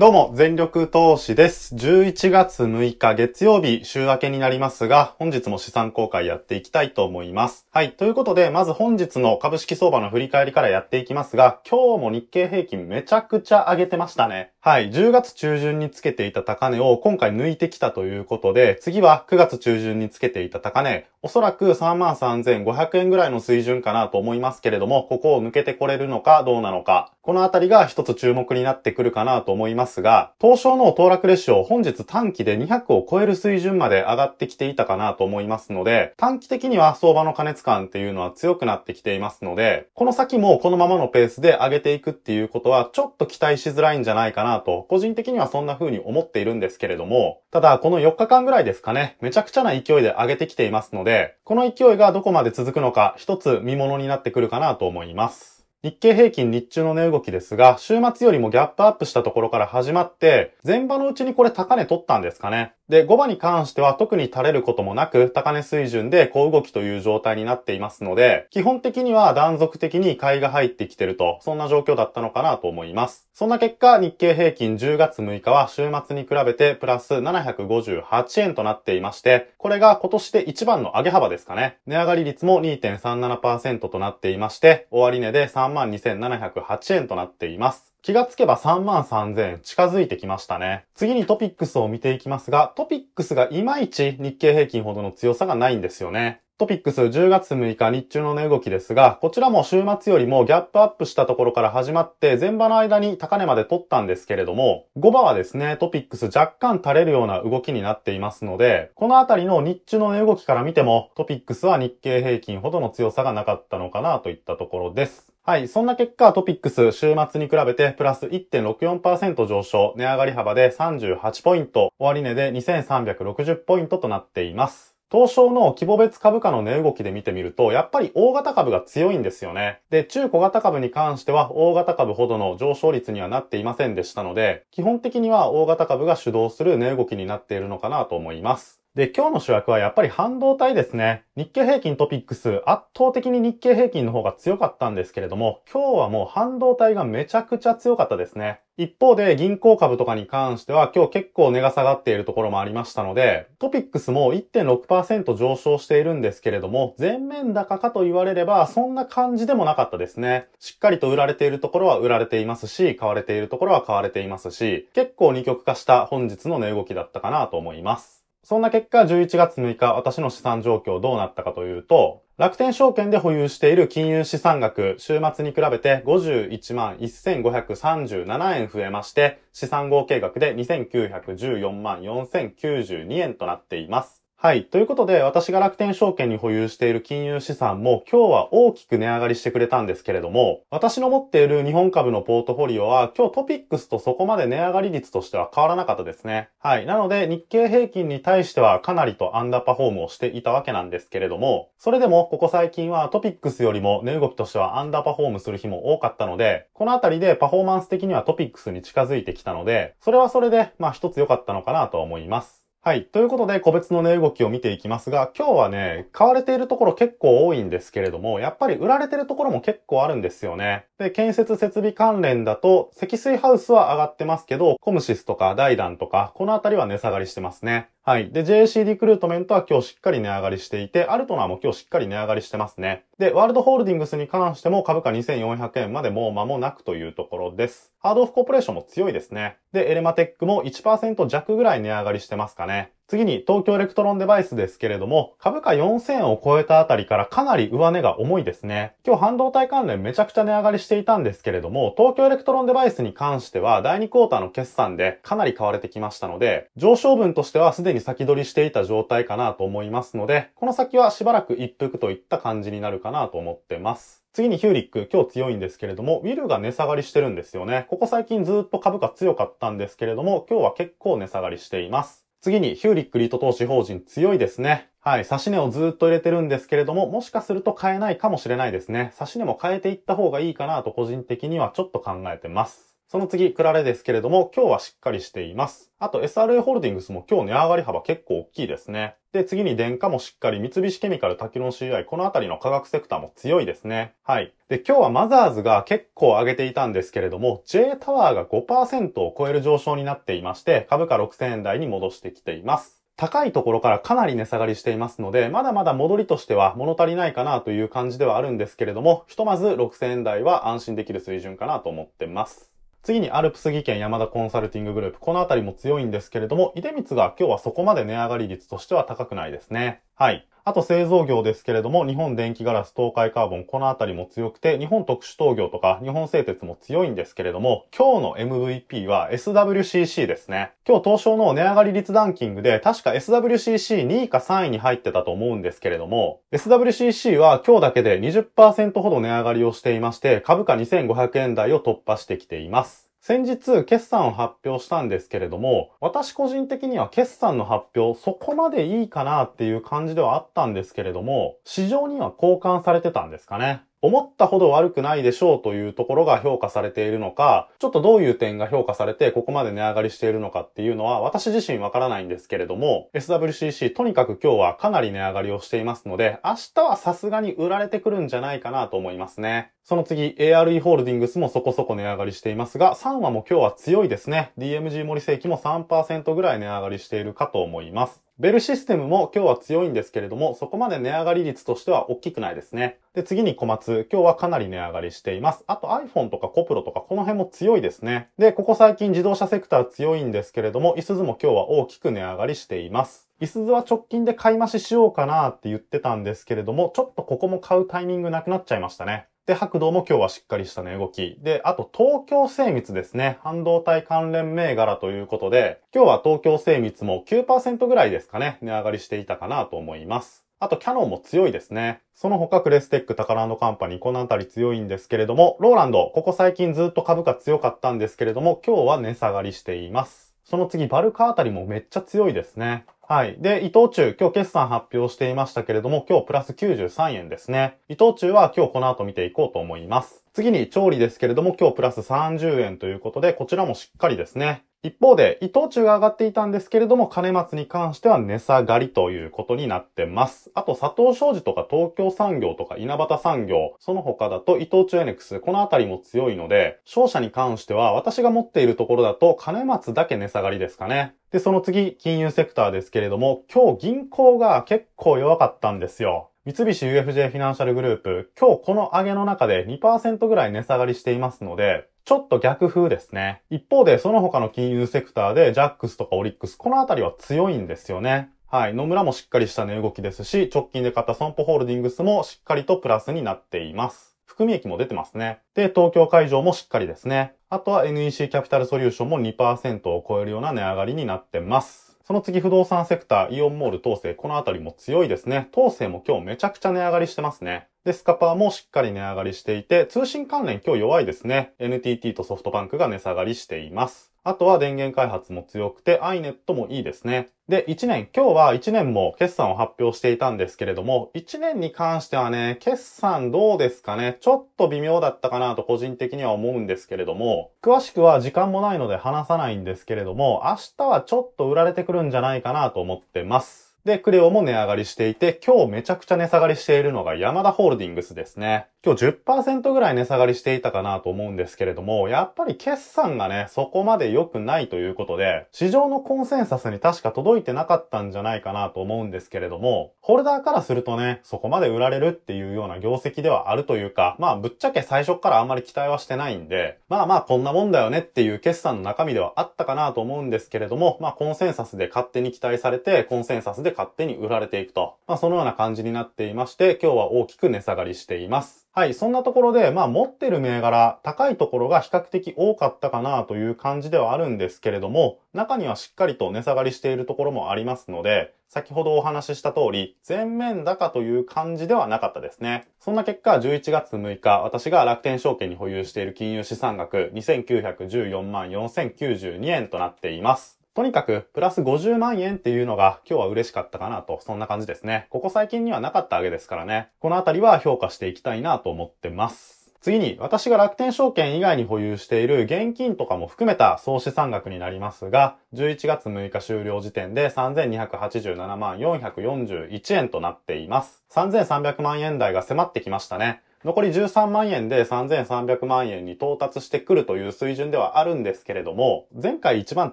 どうも、全力投資です。11月6日月曜日、週明けになりますが、本日も資産公開やっていきたいと思います。はい。ということで、まず本日の株式相場の振り返りからやっていきますが、今日も日経平均めちゃくちゃ上げてましたね。はい。10月中旬につけていた高値を今回抜いてきたということで、次は9月中旬につけていた高値、おそらく33,500円ぐらいの水準かなと思いますけれども、ここを抜けてこれるのかどうなのか、このあたりが一つ注目になってくるかなと思います。ますが、東証の騰落レシオ本日短期で200を超える水準まで上がってきていたかなと思いますので、短期的には相場の過熱感っていうのは強くなってきていますので、この先もこのままのペースで上げていくっていうことはちょっと期待しづらいんじゃないかなと、個人的にはそんな風に思っているんですけれども、ただこの4日間ぐらいですかね、めちゃくちゃな勢いで上げてきていますので、この勢いがどこまで続くのか一つ見物になってくるかなと思います。日経平均日中の値動きですが、週末よりもギャップアップしたところから始まって、前場のうちにこれ高値取ったんですかね。で、5番に関しては特に垂れることもなく、高値水準で小動きという状態になっていますので、基本的には断続的に買いが入ってきてると、そんな状況だったのかなと思います。そんな結果、日経平均10月6日は週末に比べてプラス758円となっていまして、これが今年で一番の上げ幅ですかね。値上がり率も2.37%となっていまして、終値で32,708円となっています。気がつけば3万3000円近づいてきましたね。次にトピックスを見ていきますが、トピックスがいまいち日経平均ほどの強さがないんですよね。トピックス10月6日日中の値動きですが、こちらも週末よりもギャップアップしたところから始まって、前場の間に高値まで取ったんですけれども、5場はですね、トピックス若干垂れるような動きになっていますので、このあたりの日中の値動きから見ても、トピックスは日経平均ほどの強さがなかったのかなといったところです。はい。そんな結果、トピックス、週末に比べてプラス1.64%上昇、値上がり幅で38ポイント、終値で2360ポイントとなっています。東証の規模別株価の値動きで見てみると、やっぱり大型株が強いんですよね。で、中小型株に関しては、大型株ほどの上昇率にはなっていませんでしたので、基本的には大型株が主導する値動きになっているのかなと思います。で、今日の主役はやっぱり半導体ですね。日経平均トピックス、圧倒的に日経平均の方が強かったんですけれども、今日はもう半導体がめちゃくちゃ強かったですね。一方で銀行株とかに関しては今日結構値が下がっているところもありましたので、トピックスも1.6%上昇しているんですけれども、全面高かと言われればそんな感じでもなかったですね。しっかりと売られているところは売られていますし、買われているところは買われていますし、結構二極化した本日の値動きだったかなと思います。そんな結果、11月6日、私の資産状況どうなったかというと、楽天証券で保有している金融資産額、週末に比べて51万1537円増えまして、資産合計額で2914万4092円となっています。はい。ということで、私が楽天証券に保有している金融資産も今日は大きく値上がりしてくれたんですけれども、私の持っている日本株のポートフォリオは今日トピックスとそこまで値上がり率としては変わらなかったですね。はい。なので、日経平均に対してはかなりとアンダーパフォームをしていたわけなんですけれども、それでもここ最近はトピックスよりも値動きとしてはアンダーパフォームする日も多かったので、このあたりでパフォーマンス的にはトピックスに近づいてきたので、それはそれで、まあ一つ良かったのかなと思います。はい。ということで、個別の値、動きを見ていきますが、今日はね、買われているところ結構多いんですけれども、やっぱり売られているところも結構あるんですよね。で、建設設備関連だと、積水ハウスは上がってますけど、コムシスとかダイダンとか、このあたりは値下がりしてますね。はい。で、j c リクルートメントは今日しっかり値上がりしていて、アルトナーも今日しっかり値上がりしてますね。で、ワールドホールディングスに関しても株価2400円までもう間もなくというところです。ハードオフコーポレーションも強いですね。で、エレマテックも1%弱ぐらい値上がりしてますかね。次に東京エレクトロンデバイスですけれども、株価4000を超えたあたりからかなり上値が重いですね。今日半導体関連めちゃくちゃ値上がりしていたんですけれども、東京エレクトロンデバイスに関しては第2クォーターの決算でかなり買われてきましたので、上昇分としてはすでに先取りしていた状態かなと思いますので、この先はしばらく一服といった感じになるかなと思ってます。次にヒューリック、今日強いんですけれども、ウィルが値下がりしてるんですよね。ここ最近ずっと株価強かったんですけれども、今日は結構値下がりしています。次にヒューリックリート投資法人強いですね。はい。差し値をずっと入れてるんですけれども、もしかすると買えないかもしれないですね。差し値も変えていった方がいいかなと個人的にはちょっと考えてます。その次、クラレですけれども、今日はしっかりしています。あと SRA ホールディングスも今日値上がり幅結構大きいですね。で、次に電化もしっかり、三菱ケミカル、タキロン CI、このあたりの科学セクターも強いですね。はい。で、今日はマザーズが結構上げていたんですけれども、J タワーが5%を超える上昇になっていまして、株価6000円台に戻してきています。高いところからかなり値下がりしていますので、まだまだ戻りとしては物足りないかなという感じではあるんですけれども、ひとまず6000円台は安心できる水準かなと思ってます。次にアルプス技研山田コンサルティンググループ。このあたりも強いんですけれども、出光が今日はそこまで値上がり率としては高くないですね。はい。あと製造業ですけれども、日本電気ガラス、東海カーボン、このあたりも強くて、日本特殊陶業とか、日本製鉄も強いんですけれども、今日の MVP は SWCC ですね。今日東証の値上がり率ランキングで、確か SWCC2 位か3位に入ってたと思うんですけれども、SWCC は今日だけで20%ほど値上がりをしていまして、株価2500円台を突破してきています。先日決算を発表したんですけれども、私個人的には決算の発表そこまでいいかなっていう感じではあったんですけれども、市場には交換されてたんですかね。思ったほど悪くないでしょうというところが評価されているのか、ちょっとどういう点が評価されてここまで値上がりしているのかっていうのは私自身わからないんですけれども、SWCC とにかく今日はかなり値上がりをしていますので、明日はさすがに売られてくるんじゃないかなと思いますね。その次、ARE ホールディングスもそこそこ値上がりしていますが、3話も今日は強いですね。DMG 森世紀も3%ぐらい値上がりしているかと思います。ベルシステムも今日は強いんですけれども、そこまで値上がり率としては大きくないですね。で、次に小松。今日はかなり値上がりしています。あと iPhone とか CoPro とかこの辺も強いですね。で、ここ最近自動車セクター強いんですけれども、いすずも今日は大きく値上がりしています。いすずは直近で買い増ししようかなって言ってたんですけれども、ちょっとここも買うタイミングなくなっちゃいましたね。で、白道も今日はしっかりした値、ね、動き。で、あと東京精密ですね。半導体関連銘柄ということで、今日は東京精密も9%ぐらいですかね、値上がりしていたかなと思います。あとキャノンも強いですね。その他クレステック、タカラカンパニー、このあたり強いんですけれども、ローランド、ここ最近ずっと株価強かったんですけれども、今日は値下がりしています。その次、バルカあたりもめっちゃ強いですね。はい。で、伊藤忠、今日決算発表していましたけれども、今日プラス93円ですね。伊藤忠は今日この後見ていこうと思います。次に調理ですけれども、今日プラス30円ということで、こちらもしっかりですね、一方で、伊藤忠が上がっていたんですけれども、金松に関しては値下がりということになってます。あと、佐藤商事とか東京産業とか稲端産業、その他だと伊藤忠エネクス、このあたりも強いので、商社に関しては私が持っているところだと、金松だけ値下がりですかね。で、その次、金融セクターですけれども、今日銀行が結構弱かったんですよ。三菱 UFJ フィナンシャルグループ、今日この上げの中で2%ぐらい値下がりしていますので、ちょっと逆風ですね。一方で、その他の金融セクターで、ジャックスとかオリックス、このあたりは強いんですよね。はい。野村もしっかりした値動きですし、直近で買った損保ホールディングスもしっかりとプラスになっています。含み益も出てますね。で、東京会場もしっかりですね。あとは NEC キャピタルソリューションも2%を超えるような値上がりになってます。その次不動産セクター、イオンモール、統制、このあたりも強いですね。統制も今日めちゃくちゃ値上がりしてますね。で、スカパーもしっかり値上がりしていて、通信関連今日弱いですね。NTT とソフトバンクが値下がりしています。あとは電源開発も強くて iNet もいいですね。で、1年、今日は1年も決算を発表していたんですけれども、1年に関してはね、決算どうですかね、ちょっと微妙だったかなと個人的には思うんですけれども、詳しくは時間もないので話さないんですけれども、明日はちょっと売られてくるんじゃないかなと思ってます。で、クレオも値上がりしていて、今日めちゃくちゃ値下がりしているのがヤマダホールディングスですね。今日10%ぐらい値下がりしていたかなと思うんですけれども、やっぱり決算がね、そこまで良くないということで、市場のコンセンサスに確か届いてなかったんじゃないかなと思うんですけれども、ホルダーからするとね、そこまで売られるっていうような業績ではあるというか、まあぶっちゃけ最初からあんまり期待はしてないんで、まあまあこんなもんだよねっていう決算の中身ではあったかなと思うんですけれども、まあコンセンサスで勝手に期待されて、コンセンサスでで勝手に売られていくと。まあ、そのような感じになっていまして、今日は大きく値下がりしています。はい、そんなところで、まあ持ってる銘柄、高いところが比較的多かったかなという感じではあるんですけれども、中にはしっかりと値下がりしているところもありますので、先ほどお話しした通り、全面高という感じではなかったですね。そんな結果、11月6日、私が楽天証券に保有している金融資産額、2914万4092円となっています。とにかく、プラス50万円っていうのが今日は嬉しかったかなと、そんな感じですね。ここ最近にはなかったわけですからね。このあたりは評価していきたいなと思ってます。次に、私が楽天証券以外に保有している現金とかも含めた総資産額になりますが、11月6日終了時点で3287万441円となっています。3300万円台が迫ってきましたね。残り13万円で3300万円に到達してくるという水準ではあるんですけれども、前回一番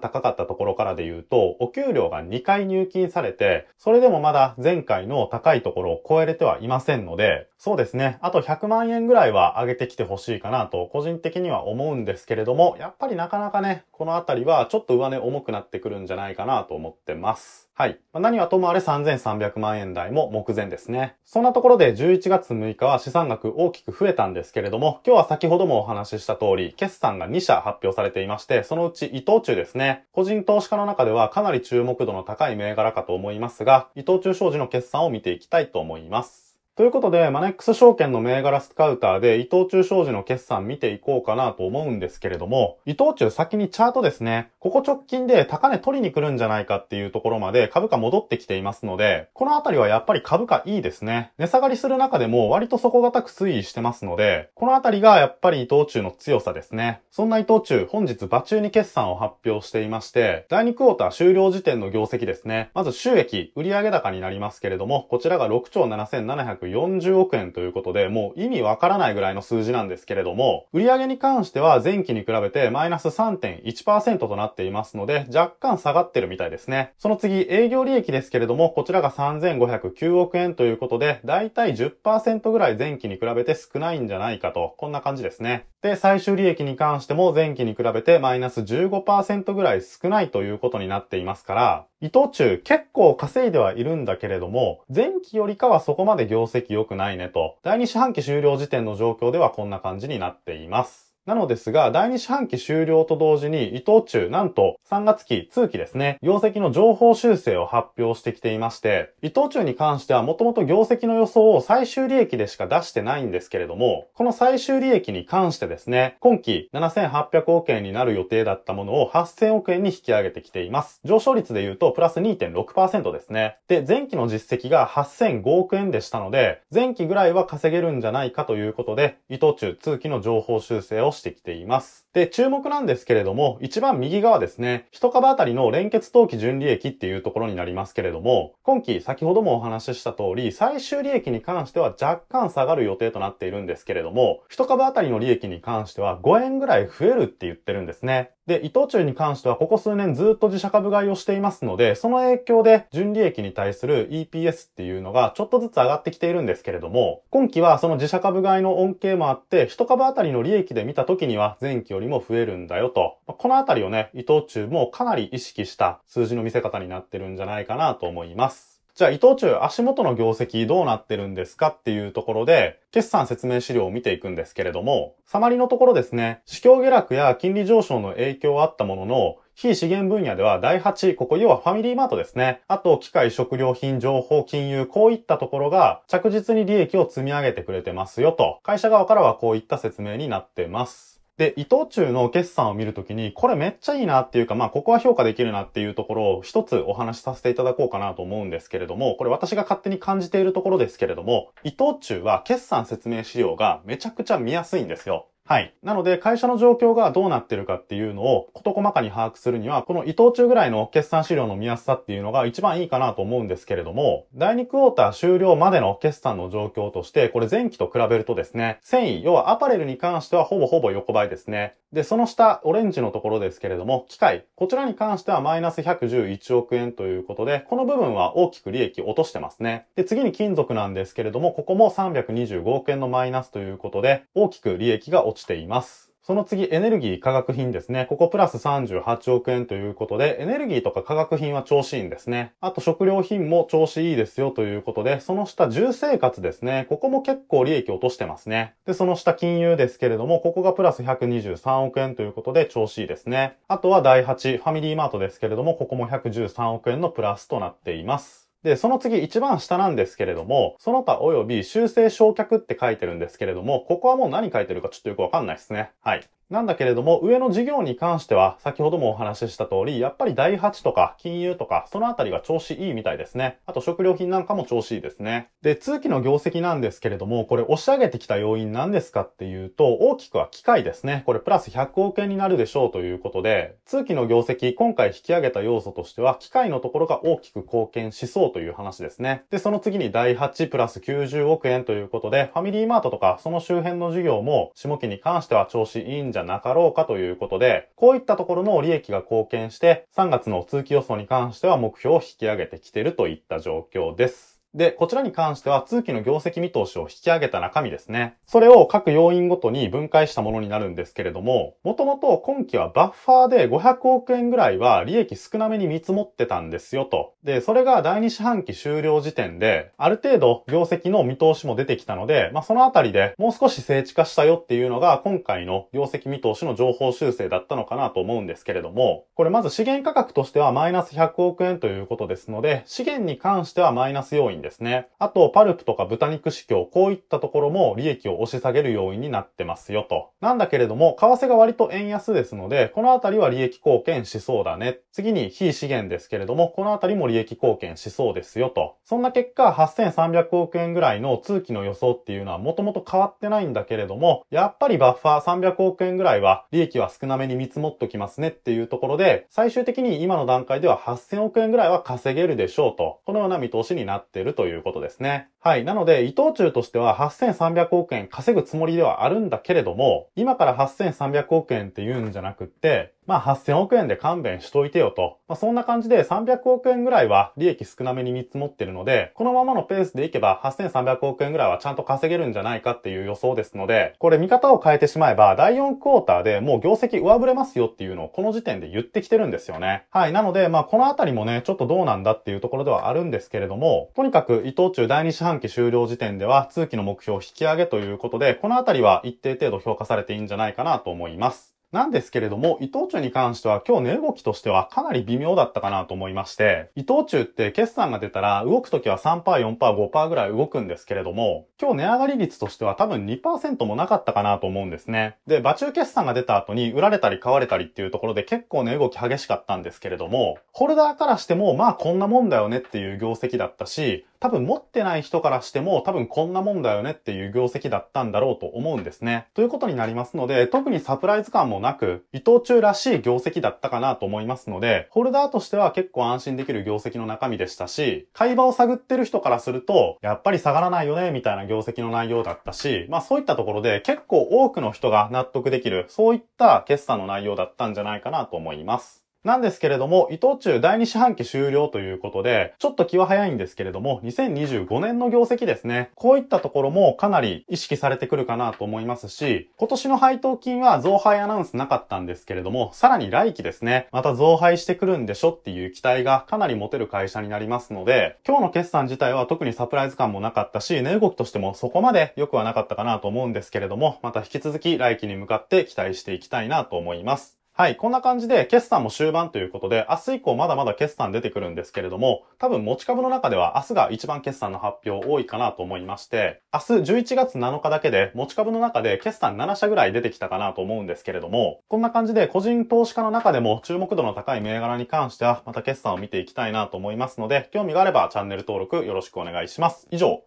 高かったところからで言うと、お給料が2回入金されて、それでもまだ前回の高いところを超えれてはいませんので、そうですね、あと100万円ぐらいは上げてきてほしいかなと個人的には思うんですけれども、やっぱりなかなかね、このあたりはちょっと上値重くなってくるんじゃないかなと思ってます。はい。何はともあれ3300万円台も目前ですね。そんなところで11月6日は資産額大きく増えたんですけれども、今日は先ほどもお話しした通り、決算が2社発表されていまして、そのうち伊藤忠ですね。個人投資家の中ではかなり注目度の高い銘柄かと思いますが、伊藤忠商事の決算を見ていきたいと思います。ということで、マネックス証券の銘柄スカウターで伊藤忠商事の決算見ていこうかなと思うんですけれども、伊藤忠先にチャートですね、ここ直近で高値取りに来るんじゃないかっていうところまで株価戻ってきていますので、このあたりはやっぱり株価いいですね。値下がりする中でも割と底堅く推移してますので、このあたりがやっぱり伊藤忠の強さですね。そんな伊藤忠、本日場中に決算を発表していまして、第2クォーター終了時点の業績ですね。まず収益、売上高になりますけれども、こちらが6兆7741 4 0億円ということで、もう意味わからないぐらいの数字なんですけれども、売上に関しては前期に比べてマイナス3.1%となっていますので、若干下がってるみたいですね。その次、営業利益ですけれども、こちらが3509億円ということで、だいたい10%ぐらい前期に比べて少ないんじゃないかと、こんな感じですね。で、最終利益に関しても前期に比べてマイナス15%ぐらい少ないということになっていますから、伊藤忠結構稼いではいるんだけれども、前期よりかはそこまで業績良くないねと、第2四半期終了時点の状況ではこんな感じになっています。なのですが、第2四半期終了と同時に、伊藤忠、なんと3月期、通期ですね、業績の情報修正を発表してきていまして、伊藤忠に関してはもともと業績の予想を最終利益でしか出してないんですけれども、この最終利益に関してですね、今期7800億円になる予定だったものを8000億円に引き上げてきています。上昇率で言うとプラス2.6%ですね。で、前期の実績が8005億円でしたので、前期ぐらいは稼げるんじゃないかということで、伊藤忠通期の情報修正をしてきています。で、注目なんですけれども、一番右側ですね、1株あたりの連結当期純利益っていうところになりますけれども、今期先ほどもお話しした通り、最終利益に関しては若干下がる予定となっているんですけれども、1株あたりの利益に関しては5円ぐらい増えるって言ってるんですね。で、伊藤忠に関してはここ数年ずっと自社株買いをしていますので、その影響で純利益に対する EPS っていうのがちょっとずつ上がってきているんですけれども、今期はその自社株買いの恩恵もあって、1株あたりの利益で見た時には前期よりも増えるんだよと。このあたりをね、伊藤忠もかなり意識した数字の見せ方になってるんじゃないかなと思います。じゃあ伊藤忠足元の業績どうなってるんですかっていうところで、決算説明資料を見ていくんですけれども、サマリのところですね、市況下落や金利上昇の影響はあったものの、非資源分野では第8、ここ要はファミリーマートですね。あと、機械、食料品、情報、金融、こういったところが着実に利益を積み上げてくれてますよと。会社側からはこういった説明になってます。で、伊藤忠の決算を見るときに、これめっちゃいいなっていうか、まあ、ここは評価できるなっていうところを一つお話しさせていただこうかなと思うんですけれども、これ私が勝手に感じているところですけれども、伊藤忠は決算説明資料がめちゃくちゃ見やすいんですよ。はい。なので、会社の状況がどうなってるかっていうのを、事細かに把握するには、この伊藤中ぐらいの決算資料の見やすさっていうのが一番いいかなと思うんですけれども、第2クォーター終了までの決算の状況として、これ前期と比べるとですね、繊維、要はアパレルに関してはほぼほぼ横ばいですね。で、その下、オレンジのところですけれども、機械、こちらに関してはマイナス111億円ということで、この部分は大きく利益落としてますね。で、次に金属なんですけれども、ここも325億円のマイナスということで、大きく利益が落ちちています。その次、エネルギー、化学品ですね。ここプラス38億円ということで、エネルギーとか化学品は調子いいんですね。あと食料品も調子いいですよということで、その下、住生活ですね。ここも結構利益落としてますね。で、その下、金融ですけれども、ここがプラス123億円ということで、調子いいですね。あとは第8、ファミリーマートですけれども、ここも113億円のプラスとなっています。で、その次一番下なんですけれども、その他及び修正焼却って書いてるんですけれども、ここはもう何書いてるかちょっとよくわかんないですね。はい。なんだけれども、上の事業に関しては、先ほどもお話しした通り、やっぱり第8とか金融とか、そのあたりが調子いいみたいですね。あと食料品なんかも調子いいですね。で、通期の業績なんですけれども、これ押し上げてきた要因なんですかっていうと、大きくは機械ですね。これプラス100億円になるでしょうということで、通期の業績、今回引き上げた要素としては、機械のところが大きく貢献しそうとという話ですね。で、その次に第8プラス90億円ということで、ファミリーマートとかその周辺の事業も下期に関しては調子いいんじゃなかろうかということで、こういったところの利益が貢献して、3月の通期予想に関しては目標を引き上げてきてるといった状況です。で、こちらに関しては通期の業績見通しを引き上げた中身ですね。それを各要因ごとに分解したものになるんですけれども、もともと今期はバッファーで500億円ぐらいは利益少なめに見積もってたんですよと。で、それが第2四半期終了時点で、ある程度業績の見通しも出てきたので、まあそのあたりでもう少し精緻化したよっていうのが今回の業績見通しの情報修正だったのかなと思うんですけれども、これまず資源価格としてはマイナス100億円ということですので、資源に関してはマイナス要因んですね。あと、パルプとか豚肉市況、こういったところも利益を押し下げる要因になってますよと。なんだけれども、為替が割と円安ですので、このあたりは利益貢献しそうだね。次に非資源ですけれども、このあたりも利益貢献しそうですよと。そんな結果、8300億円ぐらいの通期の予想っていうのはもともと変わってないんだけれども、やっぱりバッファー300億円ぐらいは利益は少なめに見積もっときますねっていうところで、最終的に今の段階では8000億円ぐらいは稼げるでしょうと。このような見通しになってるるということですね。はい。なので、伊藤忠としては8300億円稼ぐつもりではあるんだけれども、今から8300億円って言うんじゃなくって、まあ8000億円で勘弁しといてよと。まあそんな感じで300億円ぐらいは利益少なめに見積もってるので、このままのペースでいけば8300億円ぐらいはちゃんと稼げるんじゃないかっていう予想ですので、これ見方を変えてしまえば第4クォーターでもう業績上振れますよっていうのをこの時点で言ってきてるんですよね。はい。なのでまあこのあたりもね、ちょっとどうなんだっていうところではあるんですけれども、とにかく伊藤忠第2四半期終了時点では通期の目標引き上げということで、このあたりは一定程度評価されていいんじゃないかなと思います。なんですけれども、伊藤忠に関しては今日値動きとしてはかなり微妙だったかなと思いまして、伊藤忠って決算が出たら動くときは3%、4%、5%ぐらい動くんですけれども、今日値上がり率としては多分2%もなかったかなと思うんですね。で、馬中決算が出た後に売られたり買われたりっていうところで結構値動き激しかったんですけれども、ホルダーからしてもまあこんなもんだよねっていう業績だったし、多分持ってない人からしても多分こんなもんだよねっていう業績だったんだろうと思うんですね。ということになりますので、特にサプライズ感もなく、伊藤忠らしい業績だったかなと思いますので、ホルダーとしては結構安心できる業績の中身でしたし、会話を探ってる人からすると、やっぱり下がらないよね、みたいな業績の内容だったし、まあそういったところで結構多くの人が納得できる、そういった決算の内容だったんじゃないかなと思います。なんですけれども、伊藤忠第2四半期終了ということで、ちょっと気は早いんですけれども、2025年の業績ですね。こういったところもかなり意識されてくるかなと思いますし、今年の配当金は増配アナウンスなかったんですけれども、さらに来期ですね、また増配してくるんでしょっていう期待がかなり持てる会社になりますので、今日の決算自体は特にサプライズ感もなかったし、値動きとしてもそこまで良くはなかったかなと思うんですけれども、また引き続き来期に向かって期待していきたいなと思います。はい、こんな感じで決算も終盤ということで、明日以降まだまだ決算出てくるんですけれども、多分持ち株の中では明日が一番決算の発表多いかなと思いまして、明日11月7日だけで持ち株の中で決算7社ぐらい出てきたかなと思うんですけれども、こんな感じで個人投資家の中でも注目度の高い銘柄に関しては、また決算を見ていきたいなと思いますので、興味があればチャンネル登録よろしくお願いします。以上。